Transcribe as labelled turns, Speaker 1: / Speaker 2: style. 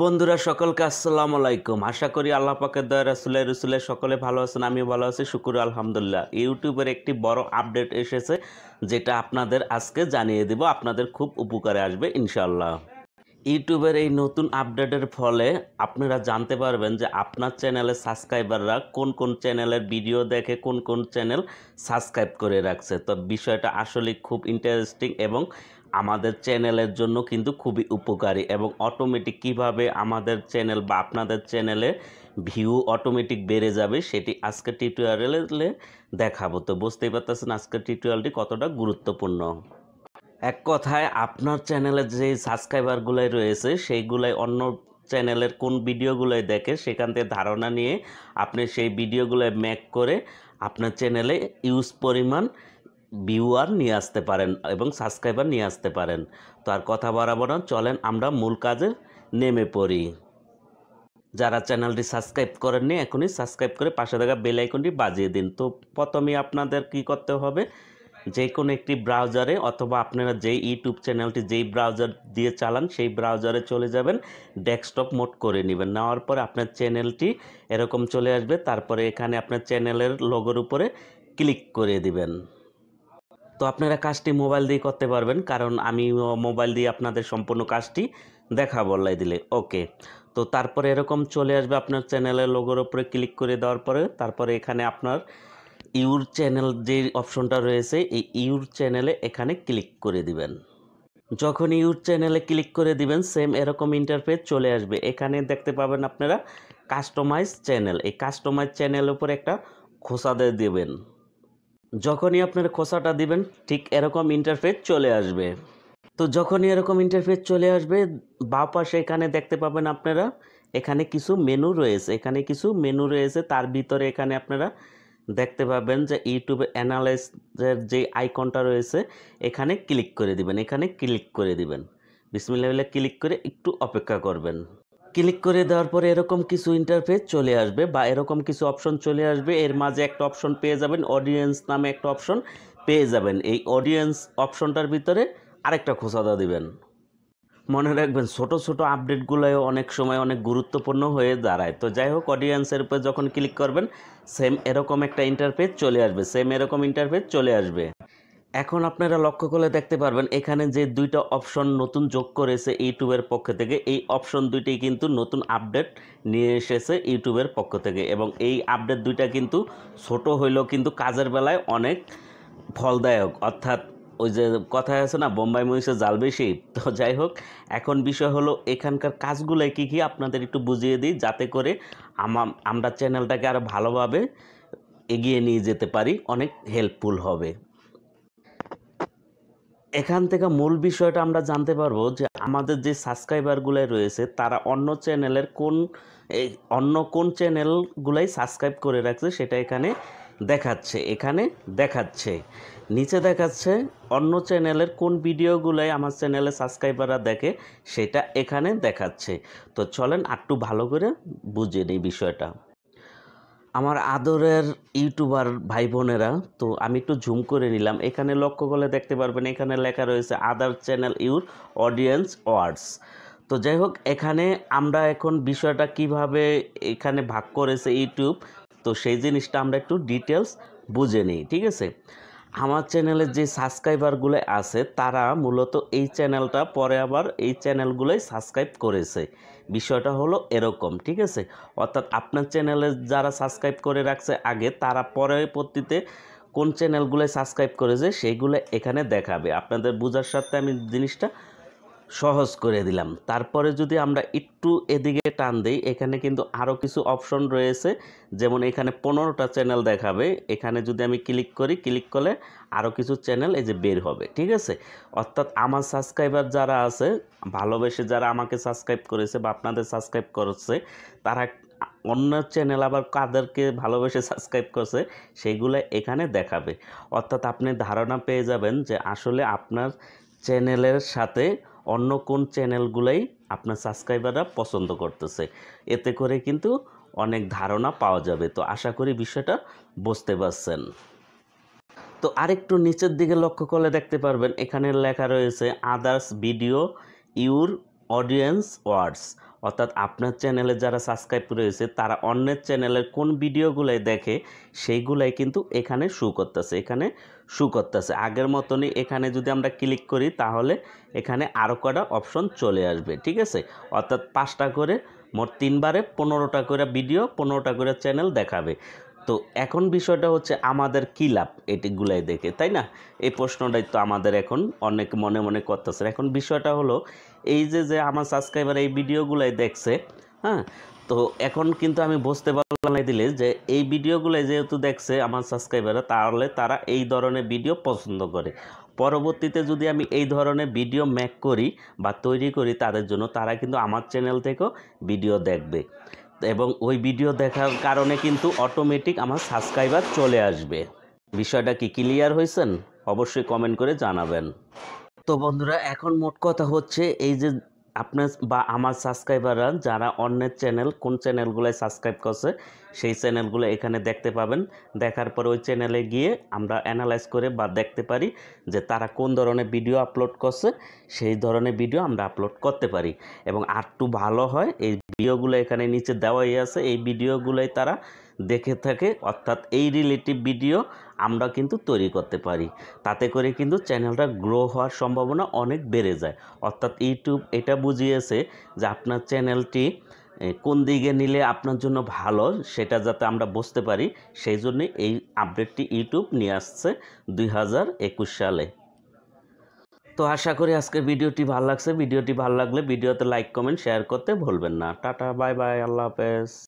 Speaker 1: বন্ধুরা সকলকে আসসালামু আলাইকুম আশা করি আল্লাহ পাকের দয়া রাসুলের রসুলের সকলে ভালো আছেন আমি ভালো আছি শুকুর আলহামদুলিল্লাহ ইউটিউবের একটি বড় আপডেট এসেছে যেটা আপনাদের আজকে জানিয়ে দেব আপনাদের খুব উপকারে আসবে ইনশাল্লাহ ইউটিউবের এই নতুন আপডেটের ফলে আপনারা জানতে পারবেন যে আপনার চ্যানেলের সাবস্ক্রাইবাররা কোন কোন চ্যানেলের ভিডিও দেখে কোন কোন চ্যানেল সাবস্ক্রাইব করে রাখছে তো বিষয়টা আসলে খুব ইন্টারেস্টিং এবং আমাদের চ্যানেলের জন্য কিন্তু খুবই উপকারী এবং অটোমেটিক কিভাবে আমাদের চ্যানেল বা আপনাদের চ্যানেলে ভিউ অটোমেটিক বেড়ে যাবে সেটি আজকে টিউটোরিয়ালে দেখাবো তো বুঝতেই পারতেছেন আজকের টিউটোরিয়ালটি কতটা গুরুত্বপূর্ণ এক কথায় আপনার চ্যানেলে যে সাবস্ক্রাইবারগুলাই রয়েছে সেইগুলাই অন্য চ্যানেলের কোন ভিডিওগুলোয় দেখে সেখান থেকে ধারণা নিয়ে আপনি সেই ভিডিওগুলোয় ম্যাক করে আপনার চ্যানেলে ইউজ পরিমাণ ভিউয়ার নিয়ে আসতে পারেন এবং সাবস্ক্রাইবার নিয়ে আসতে পারেন তো আর কথা বরাবর চলেন আমরা মূল কাজে নেমে পড়ি যারা চ্যানেলটি সাবস্ক্রাইব করেননি এখনই সাবস্ক্রাইব করে পাশে থাকা বেল আইকনটি বাজিয়ে দিন তো প্রথমে আপনাদের কি করতে হবে যে কোনো একটি ব্রাউজারে অথবা আপনারা যেই ইউটিউব চ্যানেলটি যেই ব্রাউজার দিয়ে চালান সেই ব্রাউজারে চলে যাবেন ডেস্কটপ মোড করে নেবেন নেওয়ার পরে আপনার চ্যানেলটি এরকম চলে আসবে তারপরে এখানে আপনার চ্যানেলের লোগোর উপরে ক্লিক করে দিবেন তো আপনারা কাজটি মোবাইল দিয়ে করতে পারবেন কারণ আমি মোবাইল দিয়ে আপনাদের সম্পূর্ণ কাজটি দেখা বলাই দিলে ওকে তো তারপরে এরকম চলে আসবে আপনার চ্যানেলের লোগোর উপরে ক্লিক করে দেওয়ার পরে তারপরে এখানে আপনার ইউর চ্যানেল যে অপশনটা রয়েছে এই ইউর চ্যানেলে এখানে ক্লিক করে দিবেন যখন ইউর চ্যানেলে ক্লিক করে দিবেন সেম এরকম ইন্টারফেস চলে আসবে এখানে দেখতে পাবেন আপনারা কাস্টমাইজ চ্যানেল এই কাস্টমাইজ চ্যানেল উপর একটা খোসা দিয়ে দেবেন যখনই আপনারা খোসাটা দিবেন ঠিক এরকম ইন্টারফেস চলে আসবে তো যখনই এরকম ইন্টারফেস চলে আসবে বা পাশে এখানে দেখতে পাবেন আপনারা এখানে কিছু মেনু রয়েছে এখানে কিছু মেনু রয়েছে তার ভিতরে এখানে আপনারা দেখতে পাবেন যে ইউটিউবে অ্যানালাইসের যে আইকনটা রয়েছে এখানে ক্লিক করে দিবেন এখানে ক্লিক করে দিবেন বিসমিল্লা ক্লিক করে একটু অপেক্ষা করবেন ক্লিক করে দেওয়ার পরে এরকম কিছু ইন্টারফেস চলে আসবে বা এরকম কিছু অপশন চলে আসবে এর মাঝে একটা অপশন পেয়ে যাবেন অডিয়েন্স নামে একটা অপশন পেয়ে যাবেন এই অডিয়েন্স অপশনটার ভিতরে আরেকটা খোঁচাদা দিবেন মনে রাখবেন ছোট ছোট আপডেটগুলোও অনেক সময় অনেক গুরুত্বপূর্ণ হয়ে দাঁড়ায় তো যাই হোক অডিয়েন্সের উপর যখন ক্লিক করবেন সেম এরকম একটা ইন্টারফেস চলে আসবে সেম এরকম ইন্টারফেস চলে আসবে এখন আপনারা লক্ষ্য করলে দেখতে পারবেন এখানে যে দুইটা অপশন নতুন যোগ করেছে ইউটিউবের পক্ষ থেকে এই অপশন দুইটি কিন্তু নতুন আপডেট নিয়ে এসেছে ইউটিউবের পক্ষ থেকে এবং এই আপডেট দুইটা কিন্তু ছোট হইলেও কিন্তু কাজের বেলায় অনেক ফলদায়ক অর্থাৎ ওই যে কথায় আছে না বোম্বাই মহিষে জাল বেশি তো যাই হোক এখন বিষয় হলো এখানকার কাজগুলো কী কী আপনাদের একটু বুঝিয়ে দিই যাতে করে আমরা চ্যানেলটাকে আরও ভালোভাবে এগিয়ে নিয়ে যেতে পারি অনেক হেল্পফুল হবে এখান থেকে মূল বিষয়টা আমরা জানতে পারবো যে আমাদের যে সাবস্ক্রাইবারগুলো রয়েছে তারা অন্য চ্যানেলের কোন অন্য কোন চ্যানেলগুলাই সাবস্ক্রাইব করে রাখছে সেটা এখানে দেখাচ্ছে এখানে দেখাচ্ছে নিচে দেখাচ্ছে অন্য চ্যানেলের কোন ভিডিওগুলোই আমার চ্যানেলে সাবস্ক্রাইবাররা দেখে সেটা এখানে দেখাচ্ছে তো চলেন একটু ভালো করে বুঝে নিই বিষয়টা আমার আদরের ইউটিউবার ভাই বোনেরা তো আমি একটু ঝুম করে নিলাম এখানে লক্ষ্য করলে দেখতে পারবেন এখানে লেখা রয়েছে other channel your audience words তো যাই হোক এখানে আমরা এখন বিষয়টা কিভাবে এখানে ভাগ করেছে ইউটিউব তো সেই জিনিসটা আমরা একটু ডিটেলস বুঝে নিই ঠিক আছে আমার চ্যানেলের যে সাবস্ক্রাইবারগুলো আছে তারা মূলত এই চ্যানেলটা পরে আবার এই চ্যানেলগুলোই সাবস্ক্রাইব করেছে বিষয়টা হলো এরকম ঠিক আছে অর্থাৎ আপনার চ্যানেলে যারা সাবস্ক্রাইব করে রাখছে আগে তারা পরবর্তীতে কোন চ্যানেলগুলো সাবস্ক্রাইব করেছে সেইগুলো এখানে দেখাবে আপনাদের বোঝার সাথে আমি জিনিসটা সহজ করে দিলাম তারপরে যদি আমরা একটু এদিকে টান দিই এখানে কিন্তু আরও কিছু অপশন রয়েছে যেমন এখানে পনেরোটা চ্যানেল দেখাবে এখানে যদি আমি ক্লিক করি ক্লিক করলে আরও কিছু চ্যানেল এই যে বের হবে ঠিক আছে অর্থাৎ আমার সাবস্ক্রাইবার যারা আছে ভালোবেসে যারা আমাকে সাবস্ক্রাইব করেছে বা আপনাদের সাবস্ক্রাইব করছে তারা অন্য চ্যানেল আবার কাদেরকে ভালোবেসে সাবস্ক্রাইব করছে সেগুলো এখানে দেখাবে অর্থাৎ আপনি ধারণা পেয়ে যাবেন যে আসলে আপনার চ্যানেলের সাথে অন্য কোন চ্যানেলগুলোই আপনার সাবস্ক্রাইবাররা পছন্দ করতেছে এতে করে কিন্তু অনেক ধারণা পাওয়া যাবে তো আশা করি বিষয়টা বুঝতে পারছেন তো আরেকটু নিচের দিকে লক্ষ্য করলে দেখতে পারবেন এখানে লেখা রয়েছে others video your audience words অর্থাৎ আপনার চ্যানেলে যারা সাবস্ক্রাইব রয়েছে তারা অন্যের চ্যানেলের কোন ভিডিওগুলাই দেখে সেইগুলাই কিন্তু এখানে শু করতেছে এখানে শু করতেছে আগের মতনই এখানে যদি আমরা ক্লিক করি তাহলে এখানে আরও কটা অপশন চলে আসবে ঠিক আছে অর্থাৎ পাঁচটা করে মোট তিনবারে পনেরোটা করে ভিডিও পনেরোটা করে চ্যানেল দেখাবে তো এখন বিষয়টা হচ্ছে আমাদের কী লাভ এটিগুলাই দেখে তাই না এই প্রশ্নটাই তো আমাদের এখন অনেক মনে মনে করতেছে এখন বিষয়টা হলো এই যে যে আমার সাবস্ক্রাইবার এই ভিডিওগুলাই দেখছে হ্যাঁ তো এখন কিন্তু আমি বুঝতে পারলাম দিলে যে এই ভিডিওগুলাই যেহেতু দেখছে আমার সাবস্ক্রাইবাররা তাহলে তারা এই ধরনের ভিডিও পছন্দ করে পরবর্তীতে যদি আমি এই ধরনের ভিডিও ম্যাক করি বা তৈরি করি তাদের জন্য তারা কিন্তু আমার চ্যানেল থেকেও ভিডিও দেখবে এবং ওই ভিডিও দেখার কারণে কিন্তু অটোমেটিক আমার সাবস্ক্রাইবার চলে আসবে বিষয়টা কি ক্লিয়ার হয়েছেন অবশ্যই কমেন্ট করে জানাবেন তো বন্ধুরা এখন মোট কথা হচ্ছে এই যে আপনার বা আমার সাবস্ক্রাইবাররা যারা অন্যের চ্যানেল কোন চ্যানেলগুলোয় সাবস্ক্রাইব করছে সেই চ্যানেলগুলো এখানে দেখতে পাবেন দেখার পর ওই চ্যানেলে গিয়ে আমরা অ্যানালাইজ করে বা দেখতে পারি যে তারা কোন ধরনের ভিডিও আপলোড করছে সেই ধরনের ভিডিও আমরা আপলোড করতে পারি এবং আরটু ভালো হয় এই ভিডিওগুলো এখানে নিচে দেওয়াই আছে এই ভিডিওগুলোই তারা দেখে থাকে অর্থাৎ এই রিলেটিভ ভিডিও আমরা কিন্তু তৈরি করতে পারি তাতে করে কিন্তু চ্যানেলটা গ্রো হওয়ার সম্ভাবনা অনেক বেড়ে যায় অর্থাৎ ইউটিউব এটা বুঝিয়েছে যে আপনার চ্যানেলটি কোন দিকে নিলে আপনার জন্য ভালো সেটা যাতে আমরা বুঝতে পারি সেই জন্যে এই আপডেটটি ইউটিউব নিয়ে আসছে দুই সালে তো আশা করি আজকের ভিডিওটি ভালো লাগছে ভিডিওটি ভালো লাগলে ভিডিওতে লাইক কমেন্ট শেয়ার করতে ভুলবেন না টাটা বাই বাই আল্লাহ হাফেজ